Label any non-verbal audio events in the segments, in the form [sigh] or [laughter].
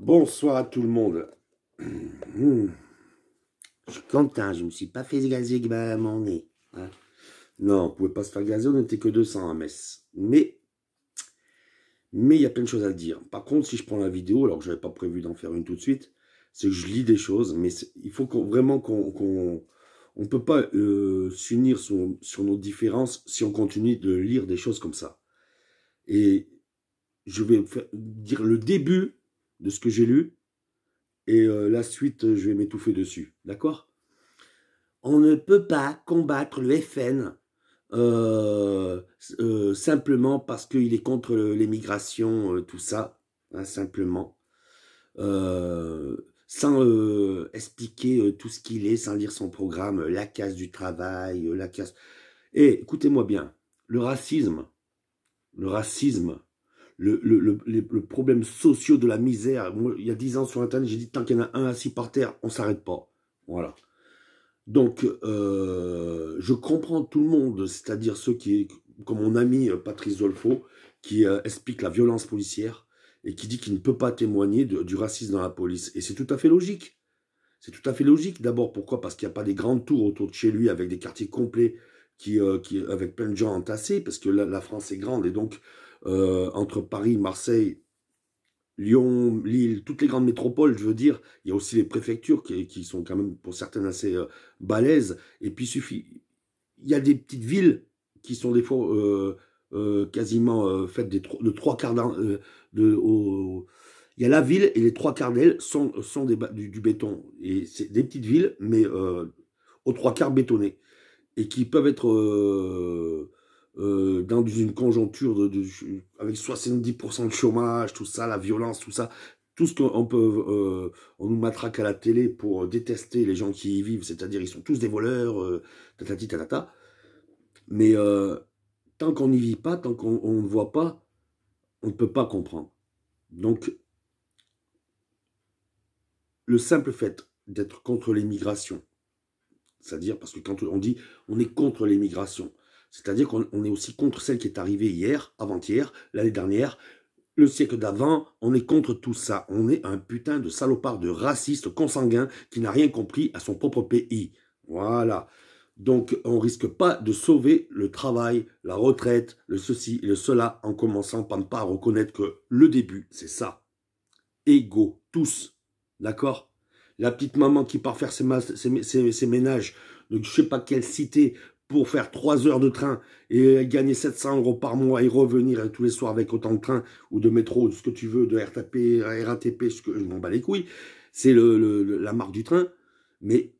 Bonsoir à tout le monde. [clears throat] Je suis content, je ne me suis pas fait gazer ben, à mon nez. Hein. Non, on ne pouvait pas se faire gazer, on n'était que 200 à Metz. Mais mais il y a plein de choses à dire. Par contre, si je prends la vidéo, alors que je n'avais pas prévu d'en faire une tout de suite, c'est que je lis des choses, mais il faut vraiment qu'on... ne on, peut pas euh, s'unir sur, nos différences si on continue de lire des choses comme ça. Et je vais dire le début de ce que j'ai lu. Et euh, la suite, euh, je vais m'étouffer dessus. D'accord On ne peut pas combattre le FN euh, simplement parce qu'il est contre l'émigration, tout ça. Hein, simplement. sans expliquer tout ce qu'il est, sans lire son programme, la casse du travail, la casse... Et eh, écoutez-moi bien, le racisme, le racisme, le, problème social de la misère. il y a 10 ans sur Internet, j'ai dit tant qu'il y en a un assis par terre, on s'arrête pas. Voilà. Donc, euh, je comprends tout le monde, c'est-à-dire ceux qui, comme mon ami euh, Patrice Zolfo, qui euh, explique la violence policière et qui dit qu'il ne peut pas témoigner du racisme dans la police. Et c'est tout à fait logique. C'est tout à fait logique. D'abord, pourquoi Parce qu'il n'y a pas des grandes tours autour de chez lui avec des quartiers complets qui, qui, avec plein de gens entassés, parce que la France est grande et donc euh, entre Paris, Marseille, Lyon, Lille, toutes les grandes métropoles, je veux dire, il y a aussi les préfectures qui, qui sont quand même pour certaines assez euh, balèzes. Et puis, il suffit. Il y a des petites villes qui sont des fois euh, euh, quasiment euh, faites des de trois quarts euh, de, au, il y a la ville et les trois quarts d'elle sont, sont du, du, béton. Et c'est des petites villes, mais aux trois quarts bétonnées. Et qui peuvent être euh, dans une conjoncture de, avec 70% de chômage, tout ça, la violence, tout ça, tout ce qu'on peut, euh, on nous matraque à la télé pour détester les gens qui y vivent, c'est-à-dire ils sont tous des voleurs, euh, tatati tatata. Mais tant qu'on n'y vit pas, tant qu'on ne voit pas, on ne peut pas comprendre. Donc, le simple fait d'être contre l'immigration, c'est-à-dire parce que quand on dit on est contre l'immigration, c'est-à-dire qu'on est aussi contre celle qui est arrivée hier, avant-hier, l'année dernière, le siècle d'avant, on est contre tout ça. On est un putain de salopard de raciste consanguin qui n'a rien compris à son propre pays. Voilà. Donc on risque pas de sauver le travail, la retraite, le ceci et le cela en commençant par ne pas reconnaître que le début, c'est ça. Égaux, tous. D'accord La petite maman qui part faire ses, ménages de je sais pas quelle cité pour faire 3 heures de train et gagner 700 euros par mois et revenir tous les soirs avec autant de train ou de métro, ce que tu veux, de RTP, RATP, je m'en bats les couilles, c'est le, la marque du train. Mais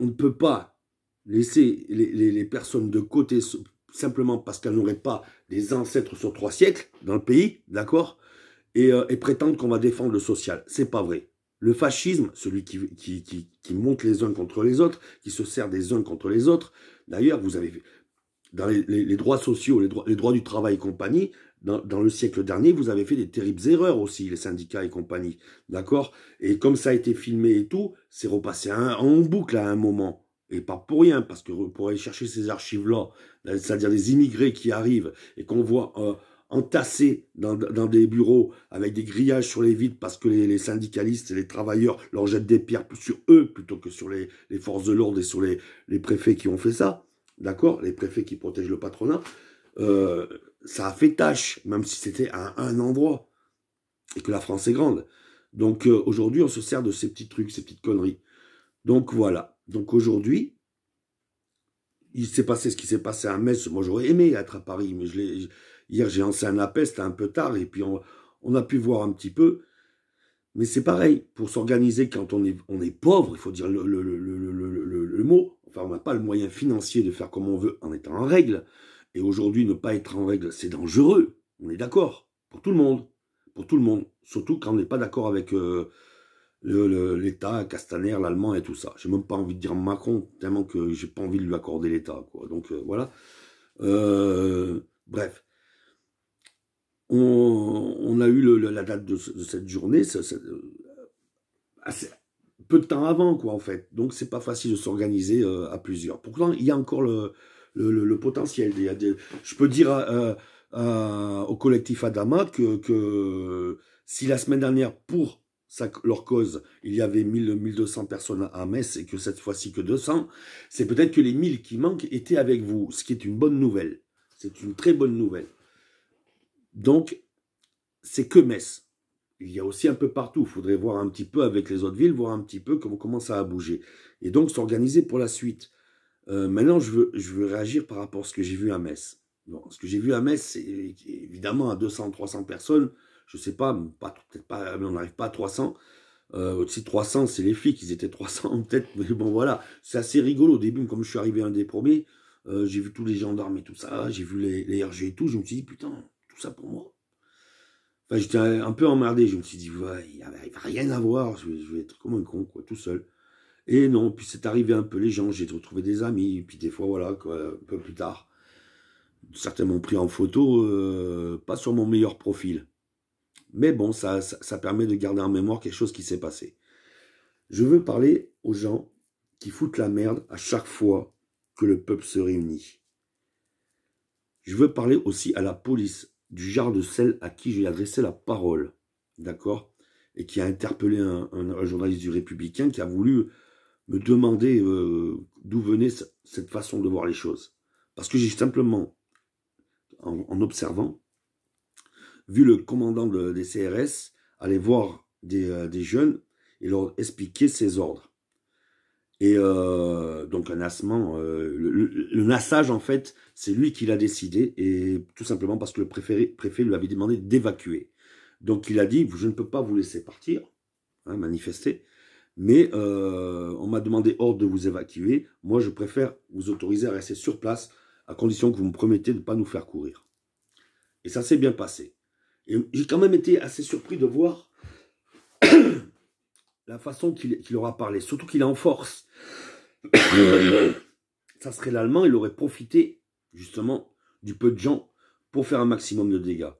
on ne peut pas laisser les, les, personnes de côté simplement parce qu'elles n'auraient pas des ancêtres sur trois siècles dans le pays, d'accord et, euh, prétendre qu'on va défendre le social. C'est pas vrai. Le fascisme, celui qui, qui, qui, qui monte les uns contre les autres, qui se sert des uns contre les autres, D'ailleurs, vous avez dans les, droits sociaux, les droits, du travail et compagnie, dans, le siècle dernier, vous avez fait des terribles erreurs aussi, les syndicats et compagnie. D'accord Et comme ça a été filmé et tout, c'est repassé en boucle à un moment. Et pas pour rien, parce que pour aller chercher ces archives-là, c'est-à-dire les immigrés qui arrivent et qu'on voit euh, entassés dans, des bureaux avec des grillages sur les vitres parce que les, syndicalistes et les travailleurs leur jettent des pierres sur eux plutôt que sur les, forces de l'ordre et sur les, préfets qui ont fait ça, d'accord Les préfets qui protègent le patronat, euh, ça a fait tâche, même si c'était à un endroit et que la France est grande. Donc euh, aujourd'hui, on se sert de ces petits trucs, ces petites conneries. Donc voilà. Donc aujourd'hui, il s'est passé ce qui s'est passé à Metz. Moi, j'aurais aimé être à Paris, mais je l'ai Hier, j'ai lancé un appel, c'était un peu tard, et puis on, a pu voir un petit peu. Mais c'est pareil, pour s'organiser quand on est, on est pauvre, il faut dire le, le, le, le mot, enfin on n'a pas le moyen financier de faire comme on veut en étant en règle. Et aujourd'hui, ne pas être en règle, c'est dangereux. On est d'accord, pour tout le monde. Pour tout le monde. Surtout quand on n'est pas d'accord avec euh, le l'État, Castaner, l'Allemand et tout ça. J'ai même pas envie de dire Macron, tellement que j'ai pas envie de lui accorder l'État. Donc euh, voilà. Euh, bref on, a eu la date de, cette journée euh, peu de temps avant, quoi, en fait. Donc, c'est pas facile de s'organiser euh, à plusieurs. Pourtant, il y a encore le, potentiel. je peux dire au collectif Adama que, si la semaine dernière, pour leur cause, il y avait 1200 personnes à Metz et que cette fois-ci que 200, c'est peut-être que les 1000 qui manquent étaient avec vous, ce qui est une bonne nouvelle. C'est une très bonne nouvelle. Donc, c'est que Metz. Il y a aussi un peu partout. Il faudrait voir un petit peu avec les autres villes, voir un petit peu comment, on ça à bouger Et donc, s'organiser pour la suite. Euh, maintenant, je veux, réagir par rapport à ce que j'ai vu à Metz. ce que j'ai vu à Metz, c'est évidemment à 200, 300 personnes. Je ne sais pas, pas peut-être pas, mais on n'arrive pas à 300. Euh, trois 300, c'est les flics, ils étaient 300 peut-être, [laughs] mais bon voilà, c'est assez rigolo. Au début, comme je suis arrivé un des premiers, euh, j'ai vu tous les gendarmes et tout ça, j'ai vu les, les RG et tout, je me suis dit, putain, tout ça pour moi. Enfin, j'étais un peu emmerdé. Je me suis dit, ouais, il avait rien à voir. Je vais, être comme un con, quoi, tout seul. Et non, puis c'est arrivé un peu les gens. J'ai retrouvé des amis. Et puis des fois, voilà, quoi, un peu plus tard, certains m'ont pris en photo, euh, pas sur mon meilleur profil. Mais bon, ça, ça permet de garder en mémoire quelque chose qui s'est passé. Je veux parler aux gens qui foutent la merde à chaque fois que le peuple se réunit. Je veux parler aussi à la police, du genre de celle à qui j'ai adressé la parole, d'accord Et qui a interpellé un, journaliste du Républicain qui a voulu me demander euh, d'où venait cette façon de voir les choses. Parce que j'ai simplement, en, observant, vu le commandant des CRS aller voir euh, des jeunes et leur expliquer ses ordres. Et euh, donc un assement euh, le, nassage en fait, c'est lui qui l'a décidé et tout simplement parce que le préfet, lui avait demandé d'évacuer. Donc il a dit, je ne peux pas vous laisser partir, hein, manifester, mais euh, on m'a demandé hors de vous évacuer. Moi, je préfère vous autoriser à rester sur place à condition que vous me promettez de ne pas nous faire courir. Et ça s'est bien passé. Et j'ai quand même été assez surpris de voir la façon qu'il aura parlé, surtout qu'il est en force. [coughs] ça serait l'allemand, il aurait profité justement du peu de gens pour faire un maximum de dégâts.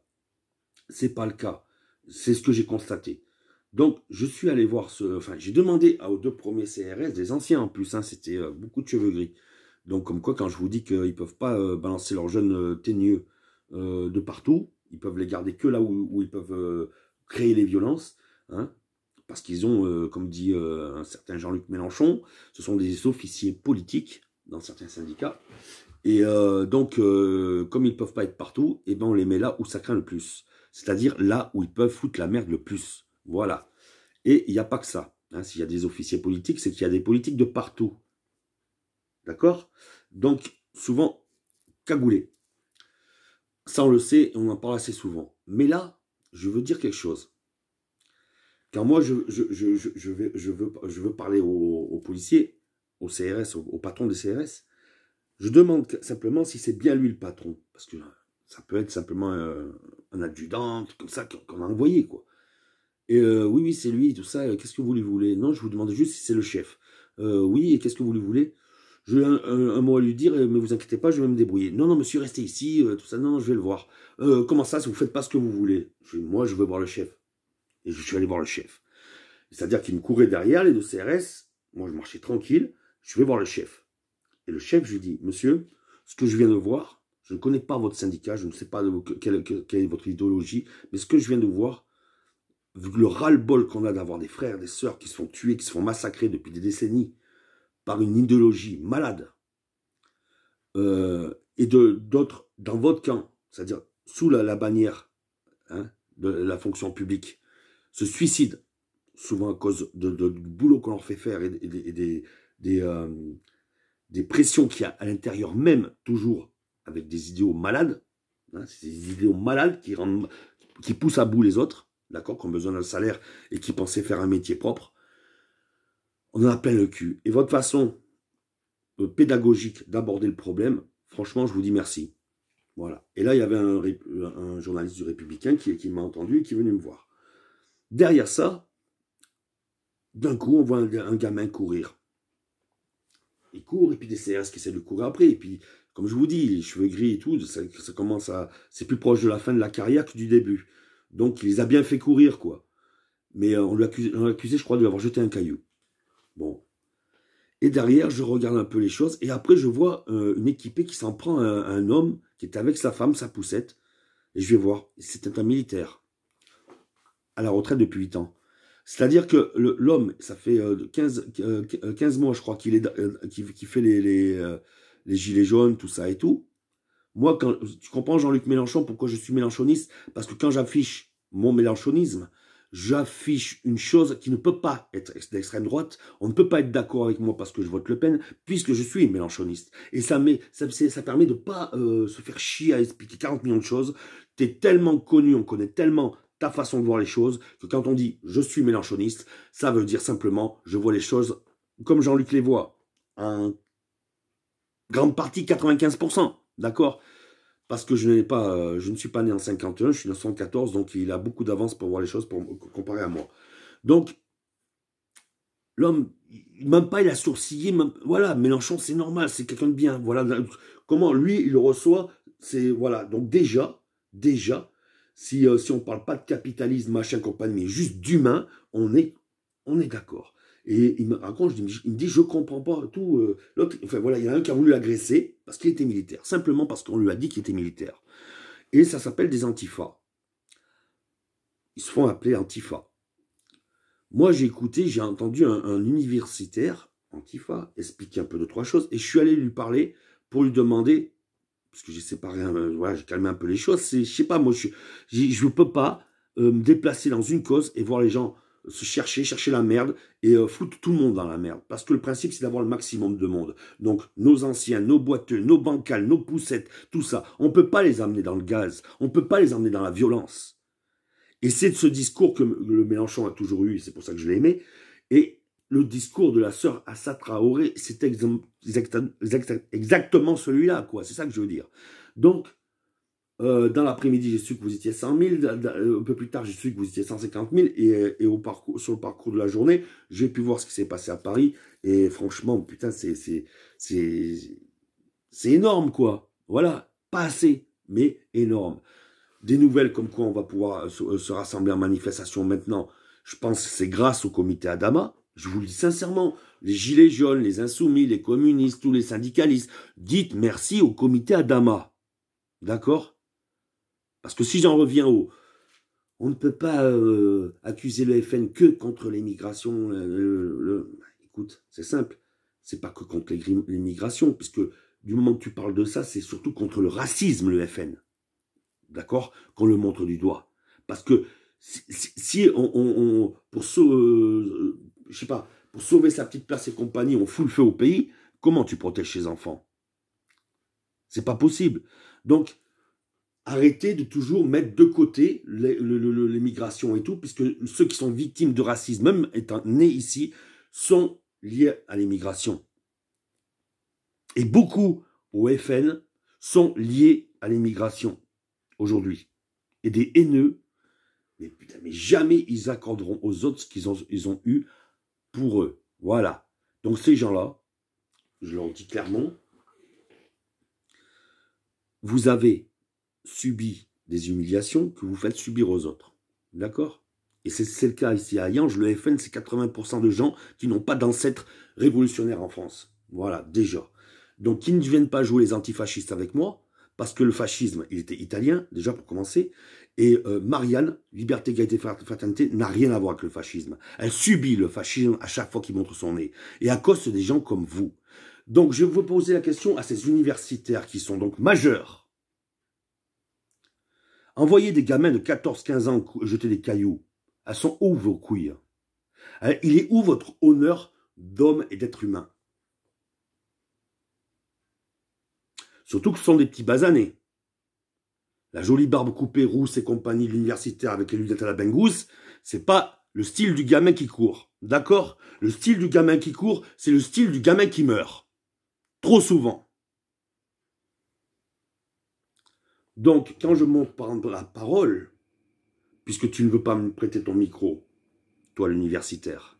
C'est pas le cas. C'est ce que j'ai constaté. Donc, je suis allé voir ce. Enfin, j'ai demandé aux deux premiers CRS, des anciens en plus, hein, c'était euh, beaucoup de cheveux gris. Donc, comme quoi, quand je vous dis qu'ils ne peuvent pas euh, balancer leurs jeunes euh, ténieux de partout, ils peuvent les garder que là où, où ils peuvent créer les violences, hein, parce qu'ils ont, euh, comme dit euh, un certain Jean-Luc Mélenchon, ce sont des officiers politiques dans certains syndicats. Et euh, donc, comme ils ne peuvent pas être partout, et eh ben on les met là où ça craint le plus. C'est-à-dire là où ils peuvent foutre la merde le plus. Voilà. Et il n'y a pas que ça. Hein. S'il y a des officiers politiques, c'est qu'il y a des politiques de partout. D'accord Donc, souvent, cagoulés. Ça, on le sait, on en parle assez souvent. Mais là, je veux dire quelque chose. Quand moi, je, veux, parler aux, policiers, aux CRS, au patron des CRS, je demande simplement si c'est bien lui le patron. Parce que ça peut être simplement un, euh, un adjudant, comme ça, qu'on a envoyé, quoi. Et euh, oui, oui, c'est lui, tout ça. Euh, qu'est-ce que vous lui voulez Non, je vous demande juste si c'est le chef. oui, et qu'est-ce que vous lui voulez Je un, un, mot à lui dire, mais vous inquiétez pas, je vais me débrouiller. Non, non, monsieur, restez ici, tout ça. Non, non, je vais le voir. comment ça, si vous ne faites pas ce que vous voulez Moi, je veux voir le chef. Et je suis allé voir le chef. C'est-à-dire qu'il me courait derrière, les deux CRS. Moi, je marchais tranquille. Je suis allé voir le chef. Et le chef, je lui dis, monsieur, ce que je viens de voir, je ne connais pas votre syndicat, je ne sais pas quelle, est votre idéologie, mais ce que je viens de voir, vu le ras-le-bol qu'on a d'avoir des frères, des sœurs qui se font tuer, qui se font massacrer depuis des décennies par une idéologie malade, euh, et de d'autres dans votre camp, c'est-à-dire sous la, bannière hein, de la fonction publique, se suicident, souvent à cause de, du boulot qu'on leur fait faire et, des, euh, des, pressions qu'il y a à l'intérieur même, toujours avec des idéaux malades, hein, ces idéaux malades qui, rendent, qui poussent à bout les autres, d'accord, qui ont besoin d'un salaire et qui pensaient faire un métier propre, on en a plein le cul. Et votre façon euh, pédagogique d'aborder le problème, franchement, je vous dis merci. Voilà. Et là, il y avait un, journaliste du Républicain qui, qui m'a entendu et qui est venu me voir. Derrière ça, d'un coup, on voit un, gamin courir. Il court, et puis des CRS qui essaient de courir après. Et puis, comme je vous dis, les cheveux gris et tout, ça, commence à. C'est plus proche de la fin de la carrière que du début. Donc, il les a bien fait courir, quoi. Mais euh, on on accusé, je crois, de avoir jeté un caillou. Bon. Et derrière, je regarde un peu les choses. Et après, je vois euh, une équipée qui s'en prend à un, homme qui est avec sa femme, sa poussette. Et je vais voir. C'était un militaire à la retraite depuis 8 ans. C'est-à-dire que l'homme, ça fait 15, euh, euh, mois, je crois, qu'il est euh, qui fait les, les, gilets jaunes, tout ça et tout. Moi, quand, tu comprends, Jean-Luc Mélenchon, pourquoi je suis mélenchoniste Parce que quand j'affiche mon mélenchonisme, j'affiche une chose qui ne peut pas être d'extrême droite. On ne peut pas être d'accord avec moi parce que je vote Le Pen, puisque je suis mélenchoniste. Et ça, met, ça, ça permet de ne pas se faire chier à expliquer 40 millions de choses. Tu es tellement connu, on connaît tellement façon de voir les choses, que quand on dit je suis mélanchoniste, ça veut dire simplement je vois les choses comme Jean-Luc les voit, en grande partie 95%, d'accord Parce que je, n'ai pas, euh, je ne suis pas né en 51, je suis en donc il a beaucoup d'avance pour voir les choses pour, comparer à moi. Donc, l'homme, même pas il a sourcillé, voilà, Mélenchon c'est normal, c'est quelqu'un de bien, voilà, comment lui il reçoit, c'est, voilà, donc déjà, déjà, euh, si, on ne parle pas de capitalisme, machin, compagnie, mais juste d'humain, on est, on est d'accord. Et il me raconte, il me dit, je ne comprends pas tout. Euh, enfin voilà, il y en a un qui a voulu l'agresser parce qu'il était militaire, simplement parce qu'on lui a dit qu'il était militaire. Et ça s'appelle des antifas. Ils se font appeler antifa. Moi, j'ai écouté, j'ai entendu un, un, universitaire antifa expliquer un peu de trois choses, et je suis allé lui parler pour lui demander parce que j'ai séparé, euh, voilà, j'ai calmé un peu les choses. je sais pas, moi, je, ne peux pas euh, me déplacer dans une cause et voir les gens se chercher, chercher la merde et euh, foutre tout le monde dans la merde. Parce que le principe, c'est d'avoir le maximum de monde. Donc, nos anciens, nos boiteux, nos bancales, nos poussettes, tout ça, on ne peut pas les amener dans le gaz, on ne peut pas les amener dans la violence. Et c'est de ce discours que le Mélenchon a toujours eu, et c'est pour ça que je l'ai aimé. Et le discours de la sœur Assa Traoré, c'est exactement celui-là, quoi. C'est ça que je veux dire. Donc, euh, dans l'après-midi, j'ai su que vous étiez 100 000. Euh, un peu plus tard, j'ai su que vous étiez 150 000. Et, et, au parcours, sur le parcours de la journée, j'ai pu voir ce qui s'est passé à Paris. Et franchement, putain, c'est, c'est, c'est, c'est énorme, quoi. Voilà. Pas assez, mais énorme. Des nouvelles comme quoi on va pouvoir euh, se, se rassembler en manifestation maintenant. Je pense que c'est grâce au comité Adama, je vous le dis sincèrement, les gilets jaunes, les insoumis, les communistes, tous les syndicalistes, dites merci au comité Adama. D'accord Parce que si j'en reviens au... On ne peut pas euh, accuser le FN que contre l'immigration. Le, Écoute, c'est simple. C'est pas que contre l'immigration, puisque du moment que tu parles de ça, c'est surtout contre le racisme, le FN. D'accord Qu'on le montre du doigt. Parce que si, on, on, pour, ceux, euh, je sais pas, pour sauver sa petite place et compagnie, on fout le feu au pays, comment tu protèges ses enfants C'est pas possible. Donc, arrêtez de toujours mettre de côté l'immigration et tout, puisque ceux qui sont victimes de racisme, même étant nés ici, sont liés à l'immigration. Et beaucoup au FN sont liés à l'immigration aujourd'hui. Et des haineux, mais putain, mais jamais ils accorderont aux autres ce qu'ils ont eu pour eux. Voilà. Donc ces gens-là, je leur dis clairement, vous avez subi des humiliations que vous faites subir aux autres. D'accord Et c'est le cas ici à Yange, le FN, c'est 80% de gens qui n'ont pas d'ancêtres révolutionnaires en France. Voilà, déjà. Donc qui ne viennent pas jouer les antifascistes avec moi, parce que le fascisme, il était italien, déjà pour commencer, et euh, Marianne, Liberté, Égalité, Fraternité, n'a rien à voir avec le fascisme. Elle subit le fascisme à chaque fois qu'il montre son nez. Et à cause des gens comme vous. Donc je vous poser la question à ces universitaires qui sont donc majeurs. Envoyez des gamins de 14-15 ans jeter des cailloux, elles sont où vos couilles hein, Il est où votre honneur d'homme et d'être humain Surtout que ce sont des petits basanés la jolie barbe coupée, rousse et compagnie, l'universitaire avec les lunettes à la bengousse, c'est pas le style du gamin qui court. D'accord Le style du gamin qui court, c'est le style du gamin qui meurt. Trop souvent. Donc, quand je monte par la parole, puisque tu ne veux pas me prêter ton micro, toi l'universitaire,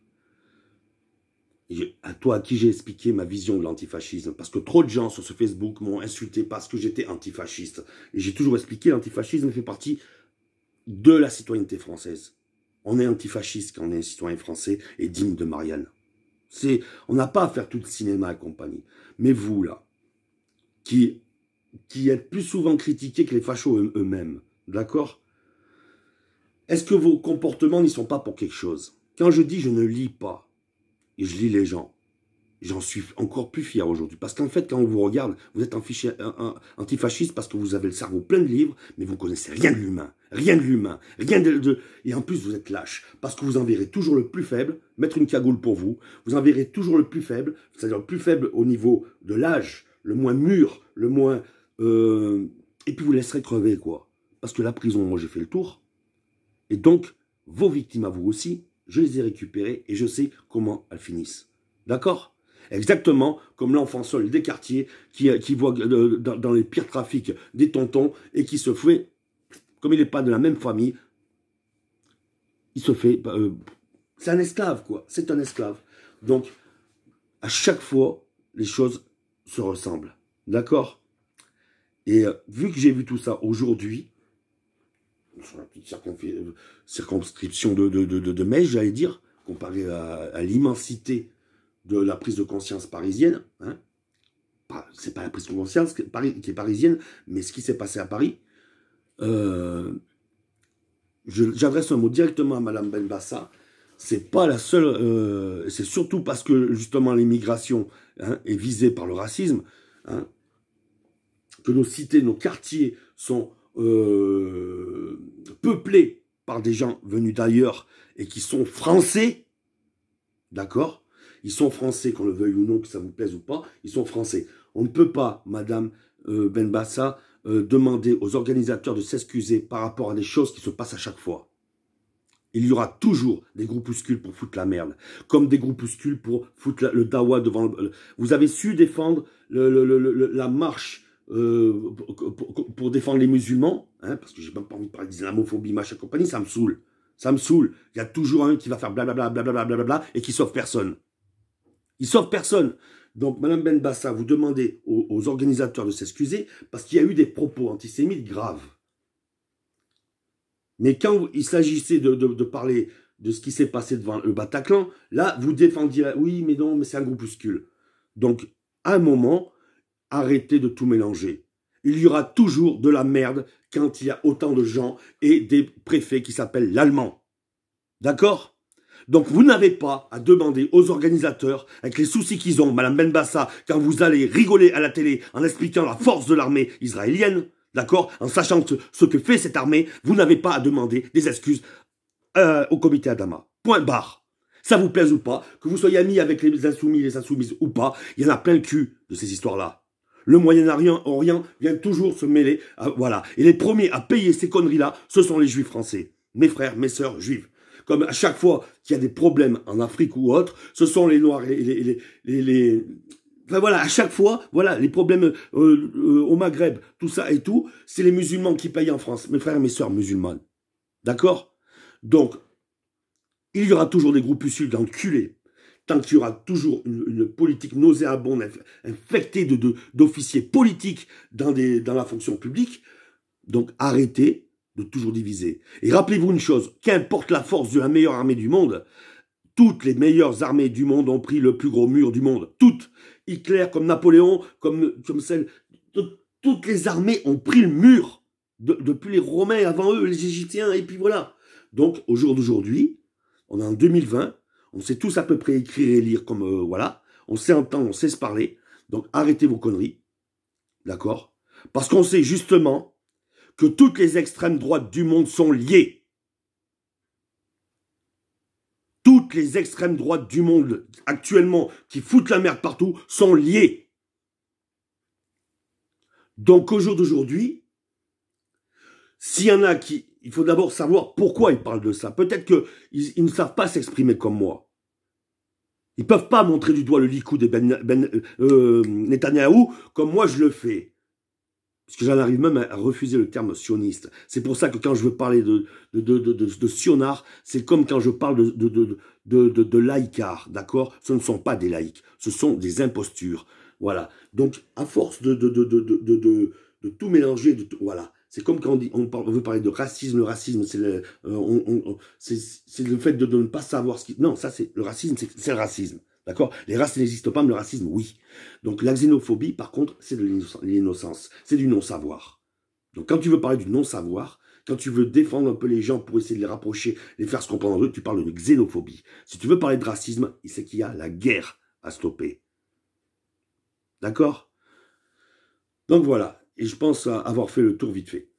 à toi à qui j'ai expliqué ma vision de l'antifascisme, parce que trop de gens sur ce Facebook m'ont insulté parce que j'étais antifasciste. Et j'ai toujours expliqué l'antifascisme fait partie de la citoyenneté française. On est antifasciste quand on est citoyen français et digne de Marianne. C'est, on n'a pas à faire tout le cinéma et compagnie. Mais vous, là, qui, qui êtes plus souvent critiqués que les fachos eux-mêmes, d'accord Est-ce que vos comportements n'y sont pas pour quelque chose Quand je dis je ne lis pas, et je lis les gens, j'en suis encore plus fier aujourd'hui. Parce qu'en fait, quand on vous regarde, vous êtes un fichier, antifasciste parce que vous avez le cerveau plein de livres, mais vous connaissez rien de l'humain. Rien de l'humain. Rien de, Et en plus, vous êtes lâche. Parce que vous enverrez toujours le plus faible, mettre une cagoule pour vous, vous enverrez toujours le plus faible, c'est-à-dire le plus faible au niveau de l'âge, le moins mûr, le moins... Euh, et puis vous laisserez crever, quoi. Parce que la prison, moi j'ai fait le tour. Et donc, vos victimes à vous aussi, je les ai récupérées et je sais comment elles finissent. D'accord Exactement comme l'enfant seul des quartiers qui, euh, voit euh, dans, les pires trafics des tontons et qui se fait, comme il n'est pas de la même famille, il se fait... Euh, c'est un esclave, quoi. C'est un esclave. Donc, à chaque fois, les choses se ressemblent. D'accord Et vu que j'ai vu tout ça aujourd'hui, sur la petite circonscription de, de, de, Metz, j'allais dire, comparé à, l'immensité de la prise de conscience parisienne, hein, c'est pas la prise de conscience qui est parisienne, mais ce qui s'est passé à Paris, euh, j'adresse un mot directement à Madame Benbassa, c'est pas la seule, euh, c'est surtout parce que justement l'immigration hein, est visée par le racisme, hein, que nos cités, nos quartiers sont euh, peuplé par des gens venus d'ailleurs et qui sont français, d'accord Ils sont français, qu'on le veuille ou non, que ça vous plaise ou pas, ils sont français. On ne peut pas, Madame euh, Benbassa, euh, demander aux organisateurs de s'excuser par rapport à des choses qui se passent à chaque fois. Il y aura toujours des groupuscules pour foutre la merde, comme des groupuscules pour foutre le dawa devant... Le, vous avez su défendre la marche euh, pour, défendre les musulmans, hein, parce que j'ai même pas envie de parler d'islamophobie, machin, compagnie, ça me saoule. Ça me saoule. Il y a toujours un qui va faire blablabla, blablabla, blablabla, et qui sauve personne. Il sauve personne. Donc, Madame Ben vous demandez aux, organisateurs de s'excuser parce qu'il y a eu des propos antisémites graves. Mais quand il s'agissait de, de, parler de ce qui s'est passé devant le Bataclan, là, vous défendiez, oui, mais non, mais c'est un groupuscule. Donc, à un moment, Arrêtez de tout mélanger. Il y aura toujours de la merde quand il y a autant de gens et des préfets qui s'appellent l'allemand. D'accord Donc vous n'avez pas à demander aux organisateurs, avec les soucis qu'ils ont, Madame Benbassa, quand vous allez rigoler à la télé en expliquant la force de l'armée israélienne, d'accord En sachant ce que fait cette armée, vous n'avez pas à demander des excuses euh, au comité Adama. Point barre. Ça vous plaise ou pas, que vous soyez amis avec les insoumis, les insoumises ou pas, il y en a plein le cul de ces histoires-là le Moyen-Orient vient toujours se mêler. voilà. Et les premiers à payer ces conneries-là, ce sont les Juifs français. Mes frères, mes sœurs juives comme à chaque fois qu'il y a des problèmes en Afrique ou autre, ce sont les Noirs et les, Enfin voilà, à chaque fois, voilà, les problèmes euh, euh, au Maghreb, tout ça et tout, c'est les musulmans qui payent en France, mes frères mes sœurs musulmanes. D'accord Donc, il y aura toujours des groupuscules d'enculés tant qu'il y aura toujours une, politique nauséabonde, infectée d'officiers de, d'officiers politiques dans, des, dans la fonction publique. Donc arrêtez de toujours diviser. Et rappelez-vous une chose, qu'importe la force de la meilleure armée du monde, toutes les meilleures armées du monde ont pris le plus gros mur du monde. Toutes. Hitler comme Napoléon, comme, comme celle... Toutes les armées ont pris le mur. depuis les Romains avant eux, les Égyptiens, et puis voilà. Donc, au jour d'aujourd'hui, on est en 2020, on sait tous à peu près écrire et lire comme euh, voilà. On sait entendre, on sait se parler. Donc arrêtez vos conneries. D'accord Parce qu'on sait justement que toutes les extrêmes droites du monde sont liées. Toutes les extrêmes droites du monde actuellement qui foutent la merde partout sont liées. Donc au jour d'aujourd'hui, s'il y en a qui... Il faut d'abord savoir pourquoi ils parlent de ça. Peut-être qu'ils ils ne savent pas s'exprimer comme moi. Ils peuvent pas montrer du doigt le licou des ben, Netanyahou comme moi je le fais. Parce que j'en arrive même à refuser le terme sioniste. C'est pour ça que quand je veux parler de, de, sionard, c'est comme quand je parle de, de, de, de, laïcard, d'accord Ce ne sont pas des laïcs, ce sont des impostures. Voilà. Donc, à force de, de, tout mélanger, voilà. C'est comme quand on, on, veut parler de racisme. Le racisme, c'est le, euh, fait de, ne pas savoir ce qui. Non, ça, c'est le racisme, c'est le racisme. D'accord Les races n'existent pas, mais le racisme, oui. Donc la xénophobie, par contre, c'est de l'innocence, c'est du non-savoir. Donc quand tu veux parler du non-savoir, quand tu veux défendre un peu les gens pour essayer de les rapprocher, les faire se comprendre entre eux, tu parles de xénophobie. Si tu veux parler de racisme, c'est qu'il y a la guerre à stopper. D'accord Donc voilà, et je pense avoir fait le tour vite fait.